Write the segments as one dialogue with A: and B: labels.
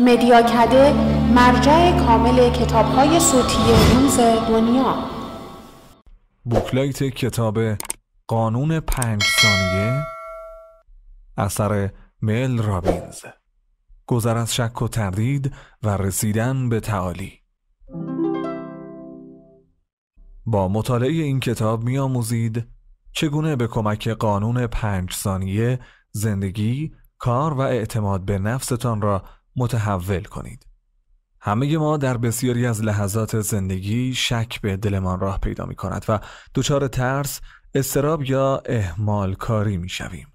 A: مدیاکده مرجع کامل کتاب های صوتی روز دنیا بوکلایت کتاب قانون پنج ثانیه اثر مل رابینز گذر از شک و تردید و رسیدن به تعالی با مطالعه این کتاب میآموزید چگونه به کمک قانون پنج ثانیه زندگی، کار و اعتماد به نفستان را متحول کنید. همه ما در بسیاری از لحظات زندگی شک به دلمان راه پیدا می کند و دچار ترس، استراب یا احمال کاری می شویم.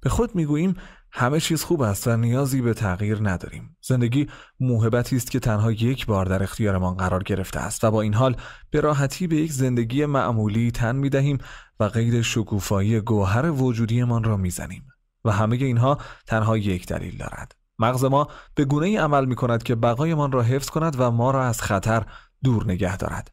A: به خود می گوییم همه چیز خوب است و نیازی به تغییر نداریم. زندگی موهبتی است که تنها یک بار در اختیارمان قرار گرفته است و با این حال به راحتی به یک زندگی معمولی تن می دهیم و غیر شکوفایی گوهر وجودیمان را می زنیم. و همه اینها تنها یک دلیل دارد. مغز ما به گونه ای عمل می کند که بقایمان را حفظ کند و ما را از خطر دور نگه دارد.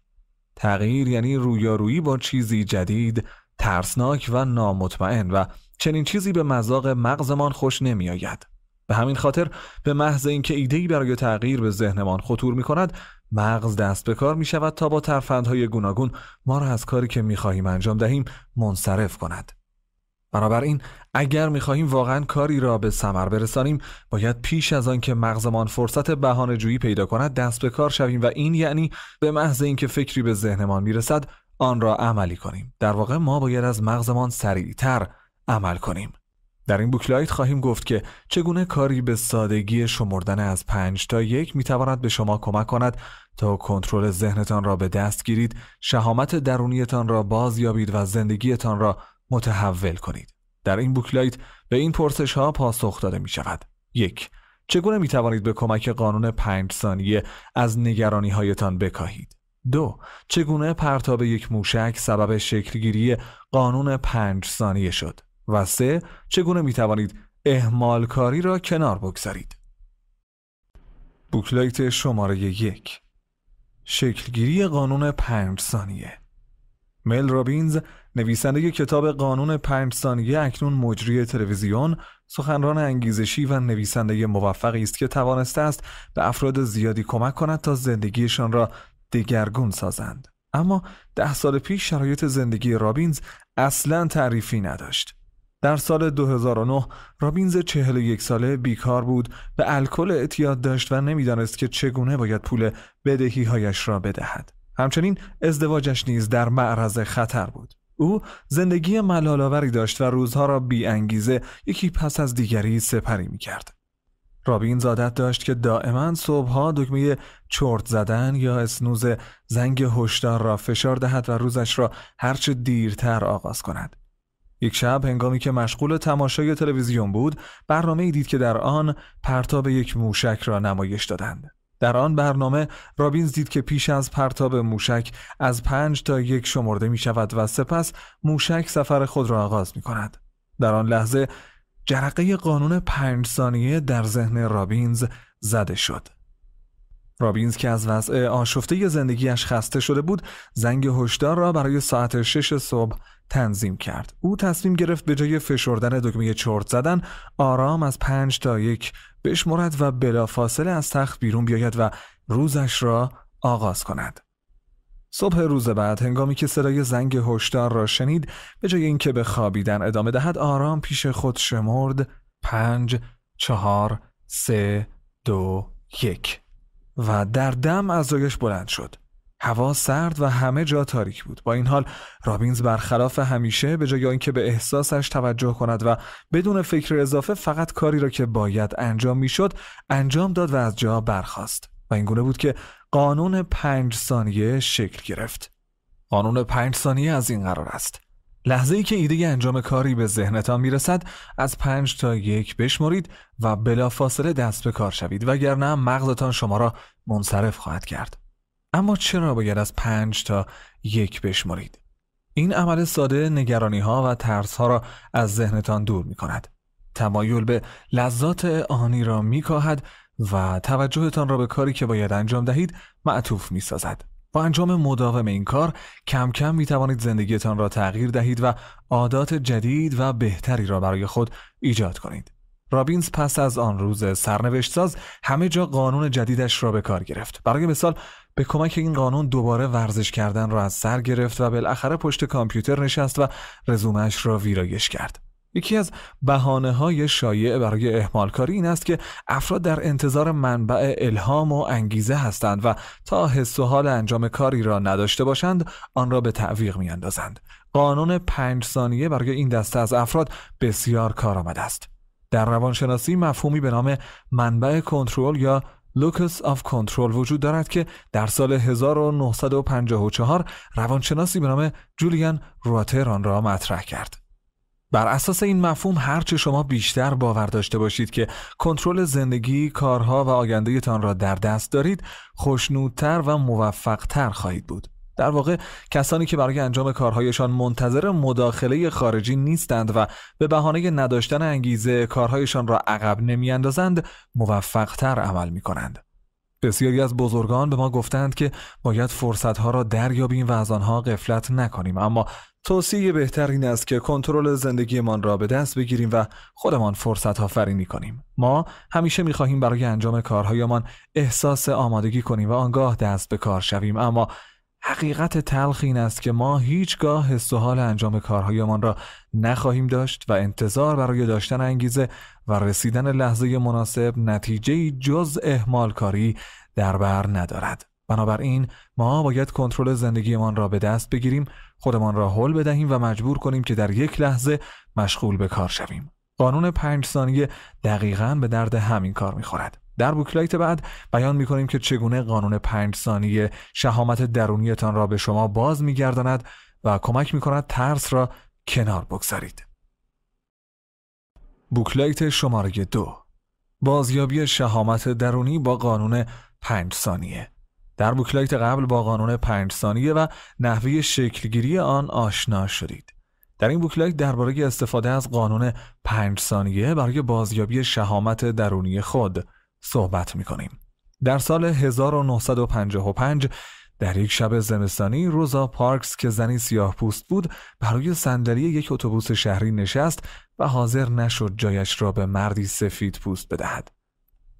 A: تغییر یعنی رویارویی با چیزی جدید، ترسناک و نامطمئن و چنین چیزی به مذاق مغزمان خوش نمی آید. به همین خاطر به محض اینکه ای برای تغییر به ذهنمان خطور می کند، مغز دست به کار می شود تا با ترفندهای گوناگون ما را از کاری که می خواهیم انجام دهیم منصرف کند. بنابراین اگر میخواهیم واقعا کاری را به ثمر برسانیم باید پیش از آنکه مغزمان فرصت جویی پیدا کند دست به کار شویم و این یعنی به محض اینکه فکری به ذهنمان میرسد آن را عملی کنیم در واقع ما باید از مغزمان سریعتر عمل کنیم در این بوکلایت خواهیم گفت که چگونه کاری به سادگی شمردن از 5 تا یک میتواند به شما کمک کند تا کنترل ذهنتان را به دست گیرید شهامت درونیتان را باز یابید و زندگیتان را متحول کنید در این بوکلایت به این پرسش ها پاسخ داده می شود یک چگونه می توانید به کمک قانون پنج ثانیه از نگرانی هایتان بکاهید دو چگونه پرتاب یک موشک سبب شکلگیری قانون پنج ثانیه شد و سه چگونه می توانید کاری را کنار بگذارید بوکلایت شماره یک شکلگیری قانون پنج ثانیه مل رابینز نویسنده کتاب قانون پنج ثانیه اکنون مجری تلویزیون سخنران انگیزشی و نویسنده موفقی است که توانسته است به افراد زیادی کمک کند تا زندگیشان را دگرگون سازند اما ده سال پیش شرایط زندگی رابینز اصلا تعریفی نداشت در سال 2009 رابینز 41 ساله بیکار بود به الکل اعتیاد داشت و نمیدانست که چگونه باید پول بدهی هایش را بدهد همچنین ازدواجش نیز در معرض خطر بود. او زندگی ملالاوری داشت و روزها را بی انگیزه یکی پس از دیگری سپری می کرد. رابین زادت داشت که دائما صبحها دکمه چرت زدن یا اسنوز زنگ هشدار را فشار دهد و روزش را هرچه دیرتر آغاز کند. یک شب هنگامی که مشغول تماشای تلویزیون بود برنامه ای دید که در آن پرتاب یک موشک را نمایش دادند. در آن برنامه رابینز دید که پیش از پرتاب موشک از پنج تا یک شمرده می شود و سپس موشک سفر خود را آغاز می کند. در آن لحظه جرقه قانون پنج ثانیه در ذهن رابینز زده شد. رابینز که از وضع آشفته زندگیش خسته شده بود زنگ هشدار را برای ساعت شش صبح تنظیم کرد او تصمیم گرفت به جای فشردن دکمه چرت زدن آرام از پنج تا یک بشمرد و بلافاصله از تخت بیرون بیاید و روزش را آغاز کند. صبح روز بعد هنگامی که صدای زنگ هشدار را شنید به جای اینکه به خوابیدن ادامه دهد آرام پیش خود شمرد پنج چهار سه دو یک و در دم از رویش بلند شد هوا سرد و همه جا تاریک بود با این حال رابینز برخلاف همیشه به جای اینکه به احساسش توجه کند و بدون فکر اضافه فقط کاری را که باید انجام میشد انجام داد و از جا برخاست و گونه بود که قانون پنج ثانیه شکل گرفت قانون پنج ثانیه از این قرار است لحظه ای که ایده انجام کاری به ذهنتان میرسد از پنج تا یک بشمرید و بلافاصله دست به کار شوید وگرنه مغزتان شما را منصرف خواهد کرد اما چرا باید از پنج تا یک بشمارید؟ این عمل ساده نگرانی ها و ترس ها را از ذهنتان دور می کند. تمایل به لذات آنی را می کاهد و توجهتان را به کاری که باید انجام دهید معطوف می سازد. با انجام مداوم این کار کم کم می توانید زندگیتان را تغییر دهید و عادات جدید و بهتری را برای خود ایجاد کنید. رابینز پس از آن روز سرنوشت ساز همه جا قانون جدیدش را به کار گرفت. برای مثال به کمک این قانون دوباره ورزش کردن را از سر گرفت و بالاخره پشت کامپیوتر نشست و رزومش را ویرایش کرد. یکی از بهانه های شایع برای احمال کاری این است که افراد در انتظار منبع الهام و انگیزه هستند و تا حس و حال انجام کاری را نداشته باشند آن را به تعویق می اندازند. قانون پنج ثانیه برای این دسته از افراد بسیار کارآمد است. در روانشناسی مفهومی به نام منبع کنترل یا لوکس آف کنترل وجود دارد که در سال 1954 روانشناسی به نام جولیان رواتر را مطرح کرد. بر اساس این مفهوم هرچه شما بیشتر باور داشته باشید که کنترل زندگی، کارها و آیندهتان را در دست دارید، خوشنودتر و موفقتر خواهید بود. در واقع کسانی که برای انجام کارهایشان منتظر مداخله خارجی نیستند و به بهانه نداشتن انگیزه کارهایشان را عقب نمیاندازند موفقتر عمل می کنند. بسیاری از بزرگان به ما گفتند که باید فرصتها را دریابیم و از آنها قفلت نکنیم اما توصیه بهتر این است که کنترل زندگیمان را به دست بگیریم و خودمان فرصت ها کنیم ما همیشه میخواهیم برای انجام کارهایمان احساس آمادگی کنیم و آنگاه دست به کار شویم اما حقیقت تلخ این است که ما هیچگاه حس و حال انجام کارهایمان را نخواهیم داشت و انتظار برای داشتن انگیزه و رسیدن لحظه مناسب نتیجه جز احمال کاری در بر ندارد بنابراین ما باید کنترل زندگیمان را به دست بگیریم خودمان را حل بدهیم و مجبور کنیم که در یک لحظه مشغول به کار شویم قانون پنج ثانیه دقیقا به درد همین کار میخورد در بوکلایت بعد بیان می کنیم که چگونه قانون پنج ثانیه شهامت درونیتان را به شما باز می گرداند و کمک می کند ترس را کنار بگذارید. بوکلایت شماره دو بازیابی شهامت درونی با قانون پنج ثانیه در بوکلایت قبل با قانون پنج ثانیه و نحوه شکلگیری آن آشنا شدید. در این بوکلایت درباره استفاده از قانون پنج ثانیه برای بازیابی شهامت درونی خود صحبت میکنیم. در سال 1955 در یک شب زمستانی روزا پارکس که زنی سیاه پوست بود برای صندلی یک اتوبوس شهری نشست و حاضر نشد جایش را به مردی سفید پوست بدهد.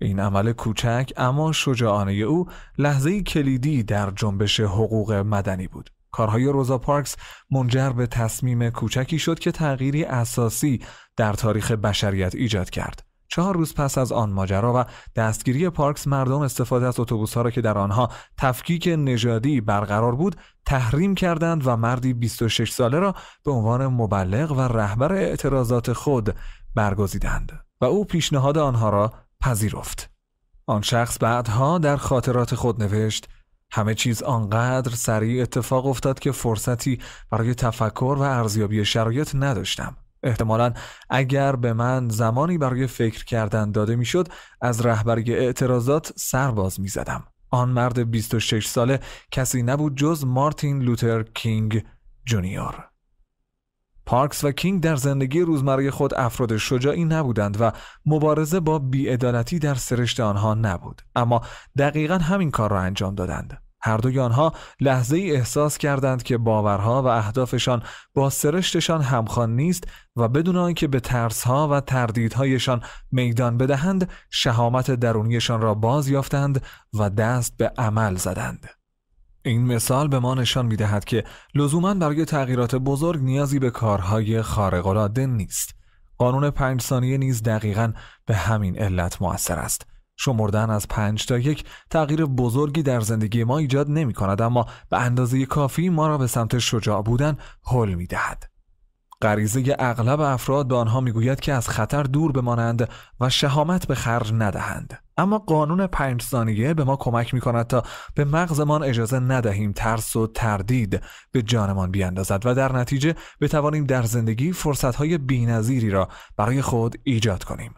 A: این عمل کوچک اما شجاعانه او لحظه کلیدی در جنبش حقوق مدنی بود. کارهای روزا پارکس منجر به تصمیم کوچکی شد که تغییری اساسی در تاریخ بشریت ایجاد کرد. چهار روز پس از آن ماجرا و دستگیری پارکس مردم استفاده از اتوبوس‌ها را که در آنها تفکیک نژادی برقرار بود تحریم کردند و مردی 26 ساله را به عنوان مبلغ و رهبر اعتراضات خود برگزیدند و او پیشنهاد آنها را پذیرفت. آن شخص بعدها در خاطرات خود نوشت همه چیز آنقدر سریع اتفاق افتاد که فرصتی برای تفکر و ارزیابی شرایط نداشتم. احتمالا اگر به من زمانی برای فکر کردن داده میشد از رهبری اعتراضات سرباز می زدم. آن مرد 26 ساله کسی نبود جز مارتین لوتر کینگ جونیور. پارکس و کینگ در زندگی روزمره خود افراد شجاعی نبودند و مبارزه با بیعدالتی در سرشت آنها نبود اما دقیقا همین کار را انجام دادند هر دوی آنها لحظه ای احساس کردند که باورها و اهدافشان با سرشتشان همخوان نیست و بدون آنکه به ترسها و تردیدهایشان میدان بدهند شهامت درونیشان را باز یافتند و دست به عمل زدند. این مثال به ما نشان می که لزوما برای تغییرات بزرگ نیازی به کارهای خارق‌العاده نیست. قانون پنج ثانیه نیز دقیقا به همین علت موثر است. شمردن از پنج تا یک تغییر بزرگی در زندگی ما ایجاد نمی کند اما به اندازه کافی ما را به سمت شجاع بودن حل می دهد. غریزه اغلب افراد به آنها میگوید که از خطر دور بمانند و شهامت به خرج ندهند اما قانون پنج ثانیه به ما کمک می کند تا به مغزمان اجازه ندهیم ترس و تردید به جانمان بیاندازد و در نتیجه بتوانیم در زندگی فرصتهای بینظیری را برای خود ایجاد کنیم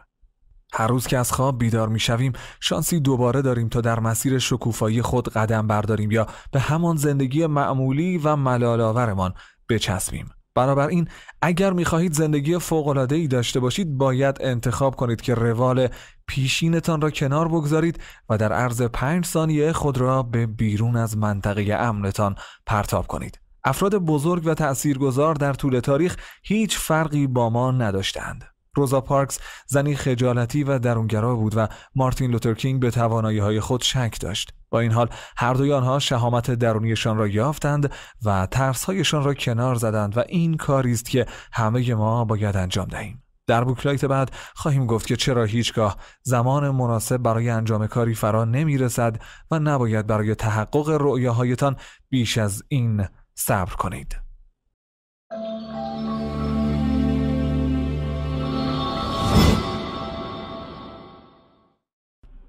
A: هر روز که از خواب بیدار می شویم شانسی دوباره داریم تا در مسیر شکوفایی خود قدم برداریم یا به همان زندگی معمولی و ملالاورمان بچسبیم بنابراین اگر می خواهید زندگی العاده ای داشته باشید باید انتخاب کنید که روال پیشینتان را کنار بگذارید و در عرض پنج ثانیه خود را به بیرون از منطقه امنتان پرتاب کنید افراد بزرگ و تأثیرگذار در طول تاریخ هیچ فرقی با ما نداشتند روزا پارکس زنی خجالتی و درونگرا بود و مارتین لوترکینگ به توانایی های خود شک داشت. با این حال هر دوی آنها شهامت درونیشان را یافتند و ترسهایشان را کنار زدند و این کاری است که همه ما باید انجام دهیم. در بوکلایت بعد خواهیم گفت که چرا هیچگاه زمان مناسب برای انجام کاری فرا نمی رسد و نباید برای تحقق رؤیاهایتان بیش از این صبر کنید.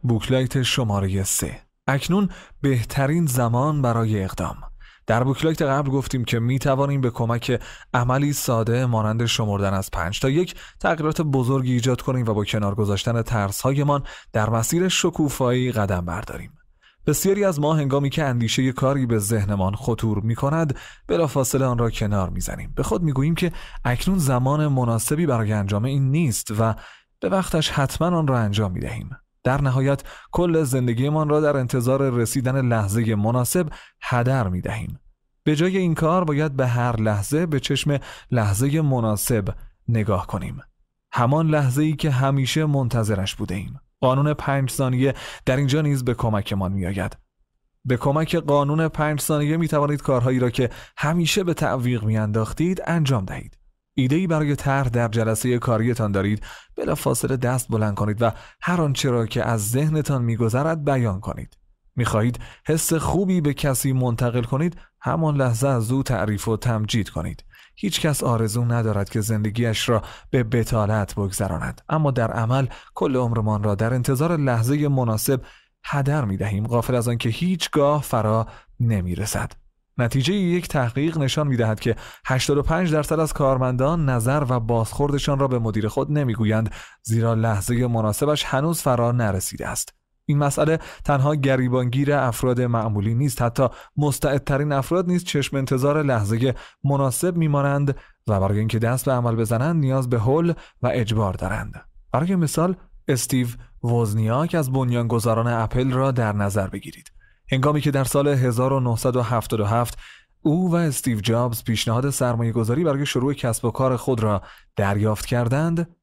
A: بوکلایت شماره 3 اکنون بهترین زمان برای اقدام در بوکلایت قبل گفتیم که می توانیم به کمک عملی ساده مانند شمردن از 5 تا یک تغییرات بزرگی ایجاد کنیم و با کنار گذاشتن ترس هایمان در مسیر شکوفایی قدم برداریم. بسیاری از ما هنگامی که اندیشه کاری به ذهنمان خطور می کند بلافاصله آن را کنار می زنیم به خود می گوییم که اکنون زمان مناسبی برای انجام این نیست و به وقتش حتما آن را انجام می دهیم. در نهایت کل زندگیمان را در انتظار رسیدن لحظه مناسب هدر می دهیم. به جای این کار باید به هر لحظه به چشم لحظه مناسب نگاه کنیم. همان لحظه ای که همیشه منتظرش بوده ایم. قانون پنج ثانیه در اینجا نیز به کمکمان می آید. به کمک قانون پنج ثانیه می توانید کارهایی را که همیشه به تعویق می انداختید انجام دهید. ایدهای برای طرح در جلسه کاریتان دارید بلافاصله دست بلند کنید و هر آنچه را که از ذهنتان میگذرد بیان کنید میخواهید حس خوبی به کسی منتقل کنید همان لحظه از او تعریف و تمجید کنید هیچ کس آرزو ندارد که زندگیش را به بتالت بگذراند اما در عمل کل عمرمان را در انتظار لحظه مناسب هدر می دهیم غافل از آنکه هیچگاه فرا نمی رسد. نتیجه یک تحقیق نشان میدهد که 85 درصد از کارمندان نظر و بازخوردشان را به مدیر خود نمیگویند زیرا لحظه مناسبش هنوز فرا نرسیده است. این مسئله تنها گریبانگیر افراد معمولی نیست حتی مستعدترین افراد نیز چشم انتظار لحظه مناسب میمانند و برای اینکه دست به عمل بزنند نیاز به حل و اجبار دارند برای مثال استیو وزنیاک از بنیانگذاران اپل را در نظر بگیرید هنگامی که در سال 1977 او و استیو جابز پیشنهاد سرمایه گذاری برای شروع کسب و کار خود را دریافت کردند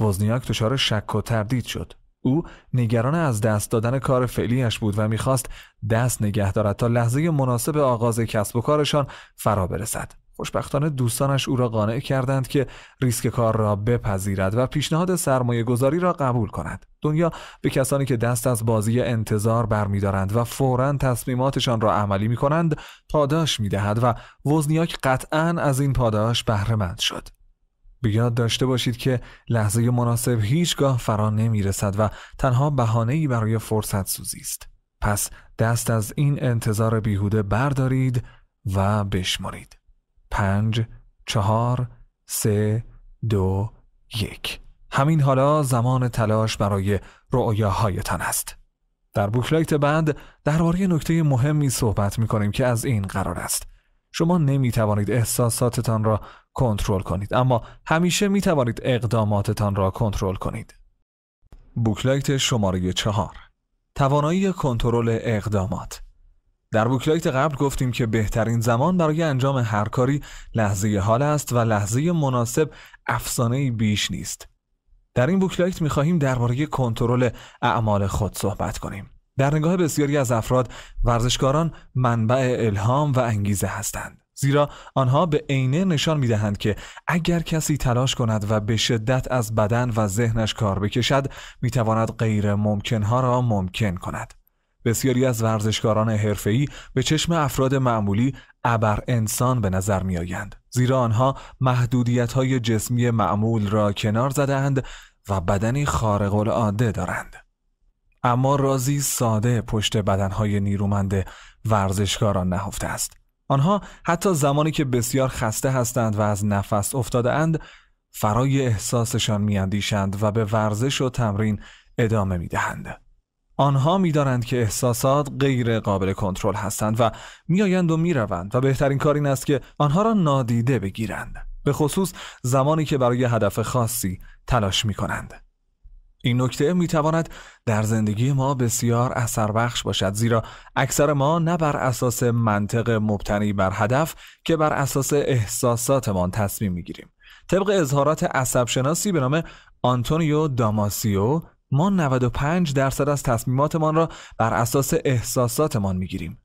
A: وزنیاک دچار شک و تردید شد او نگران از دست دادن کار فعلیش بود و میخواست دست نگه دارد تا لحظه مناسب آغاز کسب و کارشان فرا برسد خوشبختانه دوستانش او را قانع کردند که ریسک کار را بپذیرد و پیشنهاد سرمایه گذاری را قبول کند. دنیا به کسانی که دست از بازی انتظار برمیدارند و فورا تصمیماتشان را عملی می کنند پاداش می دهد و وزنیاک قطعا از این پاداش بهرهمند شد. بیاد داشته باشید که لحظه مناسب هیچگاه فرا نمی رسد و تنها بهانه ای برای فرصت سوزی است. پس دست از این انتظار بیهوده بردارید و بشمرید. پنج چهار سه دو یک همین حالا زمان تلاش برای رؤیاهایتان است در بوکلایت بعد درباره نکته مهمی صحبت می کنیم که از این قرار است شما نمی توانید احساساتتان را کنترل کنید اما همیشه می توانید اقداماتتان را کنترل کنید بوکلایت شماره چهار توانایی کنترل اقدامات در بوکلایت قبل گفتیم که بهترین زمان برای انجام هر کاری لحظه حال است و لحظه مناسب افسانه بیش نیست. در این بوکلایت خواهیم درباره کنترل اعمال خود صحبت کنیم. در نگاه بسیاری از افراد ورزشکاران منبع الهام و انگیزه هستند. زیرا آنها به عینه نشان دهند که اگر کسی تلاش کند و به شدت از بدن و ذهنش کار بکشد میتواند غیر ممکنها را ممکن کند. بسیاری از ورزشکاران حرفه‌ای به چشم افراد معمولی ابر انسان به نظر می آیند. زیرا آنها محدودیت های جسمی معمول را کنار زدند و بدنی خارق العاده دارند. اما رازی ساده پشت بدنهای نیرومند ورزشکاران نهفته است. آنها حتی زمانی که بسیار خسته هستند و از نفس افتاده اند فرای احساسشان میاندیشند و به ورزش و تمرین ادامه دهند آنها میدانند که احساسات غیر قابل کنترل هستند و میآیند و میروند و بهترین کار این است که آنها را نادیده بگیرند به خصوص زمانی که برای هدف خاصی تلاش می کنند. این نکته می تواند در زندگی ما بسیار اثر بخش باشد زیرا اکثر ما نه بر اساس منطق مبتنی بر هدف که بر اساس احساساتمان تصمیم می گیریم. طبق اظهارات عصب شناسی به نام آنتونیو داماسیو ما 95 درصد از تصمیماتمان را بر اساس احساساتمان میگیریم.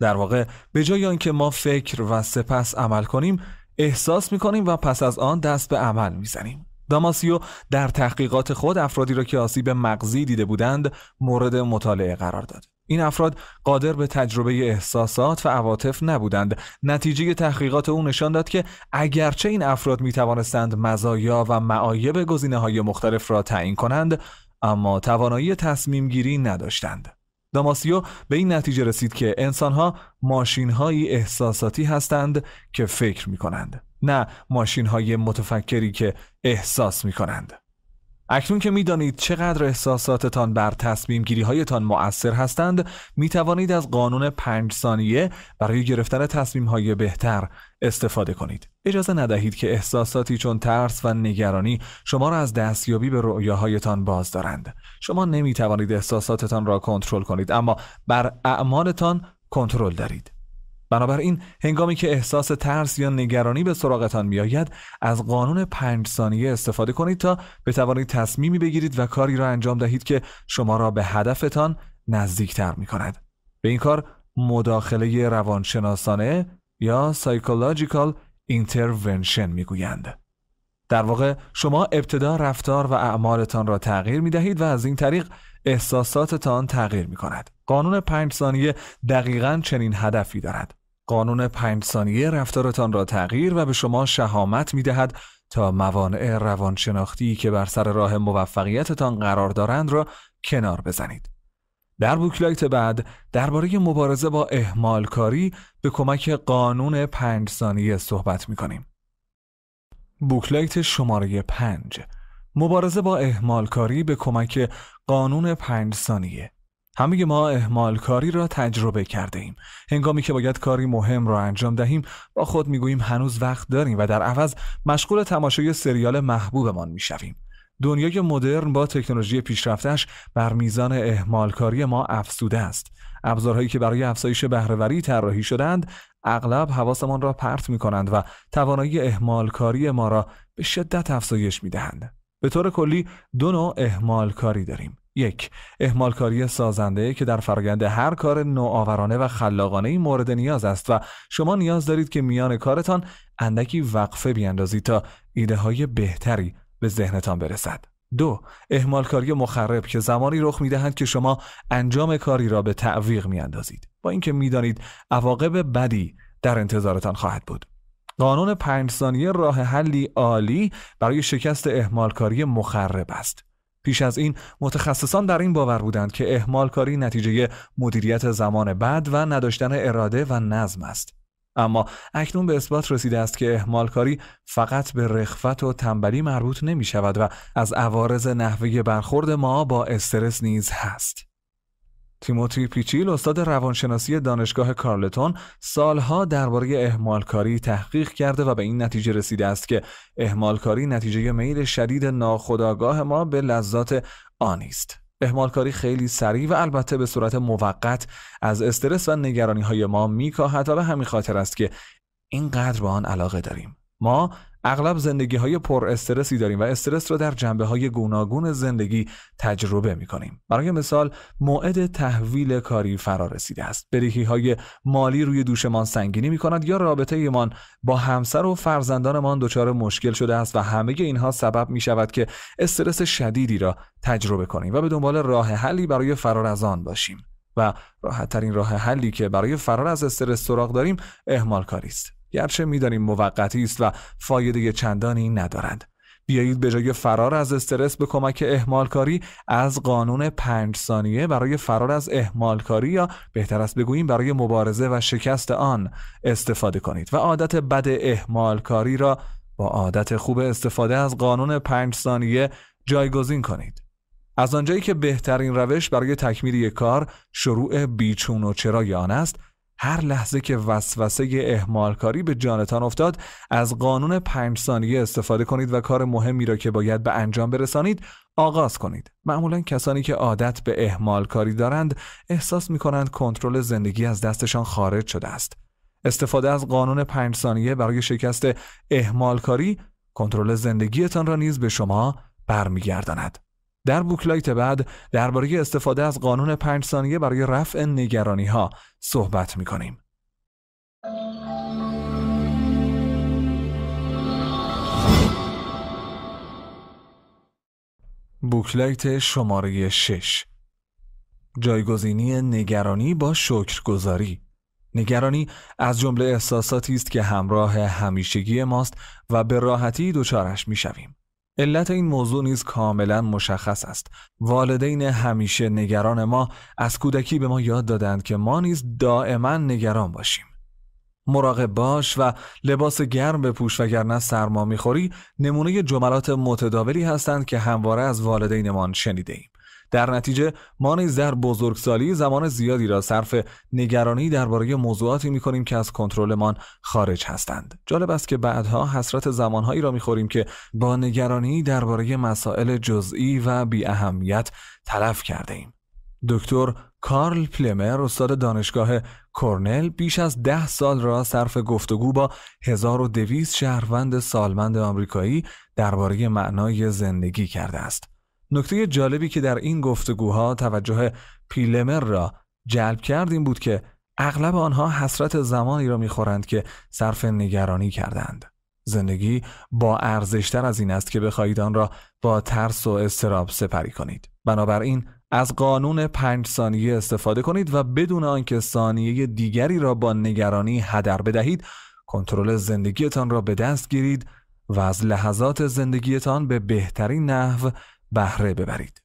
A: در واقع به جای آنکه ما فکر و سپس عمل کنیم، احساس میکنیم و پس از آن دست به عمل میزنیم. داماسیو در تحقیقات خود افرادی را که آسیب مغزی دیده بودند مورد مطالعه قرار داد. این افراد قادر به تجربه احساسات و عواطف نبودند. نتیجه تحقیقات او نشان داد که اگرچه این افراد می توانستند مزایا و معایب گزینه مختلف را تعیین کنند، اما توانایی تصمیم گیری نداشتند. داماسیو به این نتیجه رسید که انسانها ماشینهایی احساساتی هستند که فکر می کنند نه ماشینهای متفکری که احساس می کنند. اکنون که میدانید چقدر احساساتتان بر تصمیم گیری هایتان مؤثر هستند می توانید از قانون پنج ثانیه برای گرفتن تصمیم های بهتر استفاده کنید. اجازه ندهید که احساساتی چون ترس و نگرانی شما را از دستیابی به رؤیاهایتان باز دارند. شما نمی توانید احساساتتان را کنترل کنید اما بر اعمالتان کنترل دارید. بنابراین هنگامی که احساس ترس یا نگرانی به سراغتان میآید از قانون پنج ثانیه استفاده کنید تا بتوانید تصمیمی بگیرید و کاری را انجام دهید که شما را به هدفتان نزدیکتر می کند. به این کار مداخله روانشناسانه یا سایکولوژیکال اینترونشن میگویند. در واقع شما ابتدا رفتار و اعمالتان را تغییر می دهید و از این طریق احساساتتان تغییر می کند. قانون پنج ثانیه دقیقا چنین هدفی دارد. قانون پنج ثانیه رفتارتان را تغییر و به شما شهامت می دهد تا موانع روانشناختی که بر سر راه موفقیتتان قرار دارند را کنار بزنید. در بوکلایت بعد درباره مبارزه با کاری به کمک قانون پنج ثانیه صحبت می کنیم. بوکلایت شماره پنج مبارزه با کاری به کمک قانون پنج ثانیه همه ما اهمال کاری را تجربه کرده ایم. هنگامی که باید کاری مهم را انجام دهیم، با خود میگوییم هنوز وقت داریم و در عوض مشغول تماشای سریال محبوبمان میشویم. دنیای مدرن با تکنولوژی پیشرفتش بر میزان اهمالکاری ما افسوده است. ابزارهایی که برای افزایش بهرهوری طراحی شدند، اغلب حواسمان را پرت می کنند و توانایی اهمالکاری ما را به شدت افزایش می دهند. به طور کلی دو نوع کاری داریم. یک احمالکاری سازنده که در فرایند هر کار نوآورانه و خلاقانه ای مورد نیاز است و شما نیاز دارید که میان کارتان اندکی وقفه بیاندازید تا ایده های بهتری به ذهنتان برسد. دو احمالکاری مخرب که زمانی رخ میدهند که شما انجام کاری را به تعویق میاندازید با اینکه میدانید عواقب بدی در انتظارتان خواهد بود قانون پنج ثانیه راه حلی عالی برای شکست احمالکاری مخرب است پیش از این متخصصان در این باور بودند که اهمال کاری نتیجه مدیریت زمان بد و نداشتن اراده و نظم است. اما اکنون به اثبات رسیده است که اهمال کاری فقط به رخفت و تنبلی مربوط نمی شود و از عوارض نحوه برخورد ما با استرس نیز هست. تیموتی پیچیل استاد روانشناسی دانشگاه کارلتون سالها درباره اهمالکاری تحقیق کرده و به این نتیجه رسیده است که اهمالکاری نتیجه میل شدید ناخودآگاه ما به لذات آنی است. اهمالکاری خیلی سریع و البته به صورت موقت از استرس و نگرانی های ما میکاهد و به همین خاطر است که اینقدر به آن علاقه داریم. ما اغلب زندگی های پر استرسی داریم و استرس را در جنبه های گوناگون زندگی تجربه می کنیم. برای مثال موعد تحویل کاری فرا رسیده است. بریکی های مالی روی دوشمان سنگینی می کند یا رابطه ایمان با همسر و فرزندانمان دچار مشکل شده است و همه اینها سبب می شود که استرس شدیدی را تجربه کنیم و به دنبال راه حلی برای فرار از آن باشیم. و راحت ترین راه حلی که برای فرار از استرس سراغ داریم اهمال کاری است. گرچه میدانیم موقتی است و فایده چندانی ندارد بیایید به جای فرار از استرس به کمک احمالکاری از قانون پنج ثانیه برای فرار از احمالکاری یا بهتر است بگوییم برای مبارزه و شکست آن استفاده کنید و عادت بد احمالکاری را با عادت خوب استفاده از قانون پنج ثانیه جایگزین کنید. از آنجایی که بهترین روش برای تکمیل کار شروع بیچون و چرای آن است، هر لحظه که وسوسه اهمالکاری به جانتان افتاد از قانون پنج ثانیه استفاده کنید و کار مهمی را که باید به انجام برسانید آغاز کنید معمولا کسانی که عادت به اهمالکاری دارند احساس می کنند کنترل زندگی از دستشان خارج شده است استفاده از قانون پنج ثانیه برای شکست اهمالکاری کنترل زندگیتان را نیز به شما برمیگرداند در بوکلایت بعد درباره استفاده از قانون پنج ثانیه برای رفع نگرانی ها صحبت می کنیم. بوکلایت شماره 6 جایگزینی نگرانی با شکرگزاری نگرانی از جمله احساساتی است که همراه همیشگی ماست و به راحتی دچارش میشویم علت این موضوع نیز کاملا مشخص است والدین همیشه نگران ما از کودکی به ما یاد دادند که ما نیز دائما نگران باشیم مراقب باش و لباس گرم بپوش وگرنه سرما میخوری نمونه جملات متداولی هستند که همواره از والدینمان شنیده ایم. در نتیجه ما نیز در بزرگسالی زمان زیادی را صرف نگرانی درباره موضوعاتی می کنیم که از کنترلمان خارج هستند جالب است که بعدها حسرت زمانهایی را میخوریم که با نگرانی درباره مسائل جزئی و بی اهمیت تلف کرده ایم دکتر کارل پلمر استاد دانشگاه کرنل بیش از ده سال را صرف گفتگو با 1200 شهروند سالمند آمریکایی درباره معنای زندگی کرده است. نکته جالبی که در این گفتگوها توجه پیلمر را جلب کرد این بود که اغلب آنها حسرت زمانی را میخورند که صرف نگرانی کردند. زندگی با ارزشتر از این است که بخواهید آن را با ترس و استراب سپری کنید. بنابراین از قانون پنج ثانیه استفاده کنید و بدون آنکه ثانیه دیگری را با نگرانی هدر بدهید کنترل زندگیتان را به دست گیرید و از لحظات زندگیتان به بهترین نحو بهره ببرید.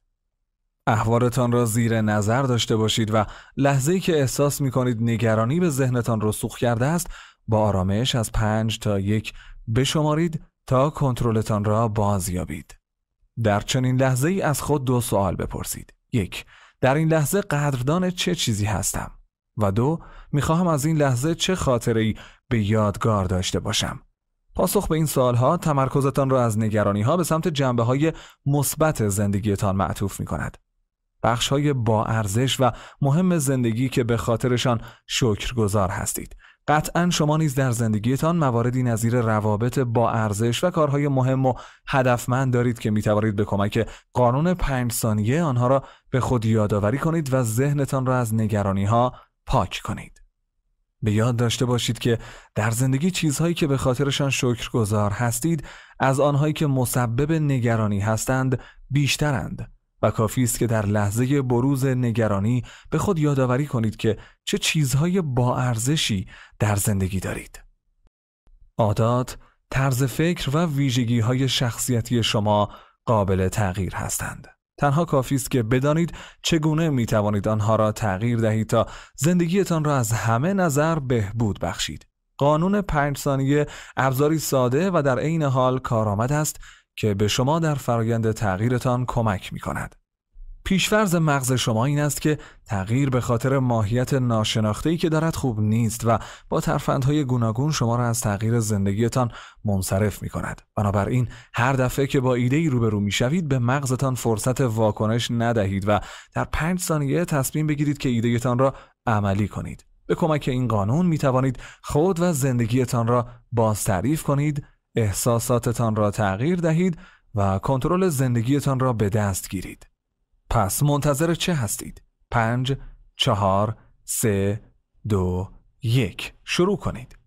A: احوارتان را زیر نظر داشته باشید و لحظه ای که احساس می کنید نگرانی به ذهنتان رسوخ کرده است با آرامش از پنج تا یک بشمارید تا کنترلتان را بازیابید. در چنین لحظه ای از خود دو سوال بپرسید. یک در این لحظه قدردان چه چیزی هستم؟ و دو میخواهم از این لحظه چه خاطره ای به یادگار داشته باشم پاسخ به این ها تمرکزتان را از نگرانی ها به سمت جنبه های مثبت زندگیتان معطوف می کند. بخش های با ارزش و مهم زندگی که به خاطرشان شکرگزار هستید. قطعا شما نیز در زندگیتان مواردی نظیر روابط با ارزش و کارهای مهم و هدفمند دارید که میتوانید به کمک قانون پنج ثانیه آنها را به خود یادآوری کنید و ذهنتان را از نگرانی ها پاک کنید. به یاد داشته باشید که در زندگی چیزهایی که به خاطرشان شکرگزار هستید از آنهایی که مسبب نگرانی هستند بیشترند و کافی است که در لحظه بروز نگرانی به خود یادآوری کنید که چه چیزهای با ارزشی در زندگی دارید. عادات، طرز فکر و ویژگی های شخصیتی شما قابل تغییر هستند. تنها کافی است که بدانید چگونه می توانید آنها را تغییر دهید تا زندگیتان را از همه نظر بهبود بخشید. قانون پنج ثانیه ابزاری ساده و در عین حال کارآمد است که به شما در فرایند تغییرتان کمک می کند. پیشفرز مغز شما این است که تغییر به خاطر ماهیت ناشناخته‌ای که دارد خوب نیست و با ترفندهای گوناگون شما را از تغییر زندگیتان منصرف می کند. بنابراین هر دفعه که با ایده روبرو می شوید به مغزتان فرصت واکنش ندهید و در پنج ثانیه تصمیم بگیرید که ایدهتان را عملی کنید. به کمک این قانون می توانید خود و زندگیتان را باز تعریف کنید، احساساتتان را تغییر دهید و کنترل زندگیتان را به دست گیرید. پس منتظر چه هستید؟ پنج، چهار، سه، دو، یک شروع کنید.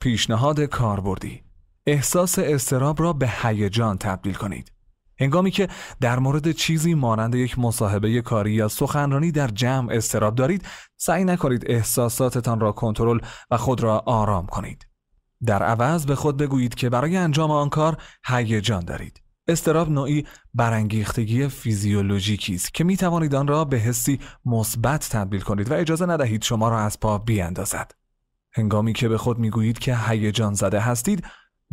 A: پیشنهاد کاربردی احساس استراب را به هیجان تبدیل کنید. هنگامی که در مورد چیزی مانند یک مصاحبه کاری یا سخنرانی در جمع استراب دارید، سعی نکنید احساساتتان را کنترل و خود را آرام کنید. در عوض به خود بگویید که برای انجام آن کار هیجان دارید. استراب نوعی برانگیختگی فیزیولوژیکی است که می توانید آن را به حسی مثبت تبدیل کنید و اجازه ندهید شما را از پا بیاندازد. هنگامی که به خود می گویید که هیجان زده هستید،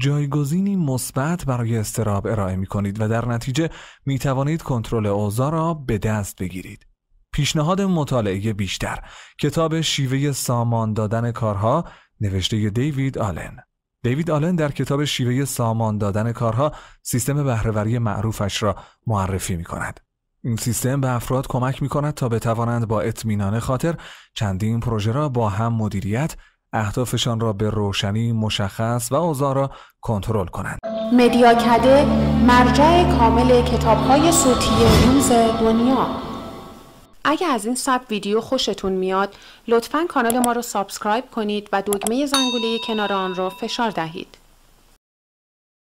A: جایگزینی مثبت برای استراب ارائه می کنید و در نتیجه می توانید کنترل اوضاع را به دست بگیرید. پیشنهاد مطالعه بیشتر کتاب شیوه سامان دادن کارها نوشته دیوید آلن دیوید آلن در کتاب شیوه سامان دادن کارها سیستم بهرهوری معروفش را معرفی می کند. این سیستم به افراد کمک می کند تا بتوانند با اطمینان خاطر چندین پروژه را با هم مدیریت اهدافشان را به روشنی مشخص و اوضاع را کنترل کنند. مدیاکده مرجع کامل کتاب‌های صوتی روز دنیا اگر از این سب ویدیو خوشتون میاد لطفا کانال ما رو سابسکرایب کنید و دکمه زنگوله کنار آن رو فشار دهید.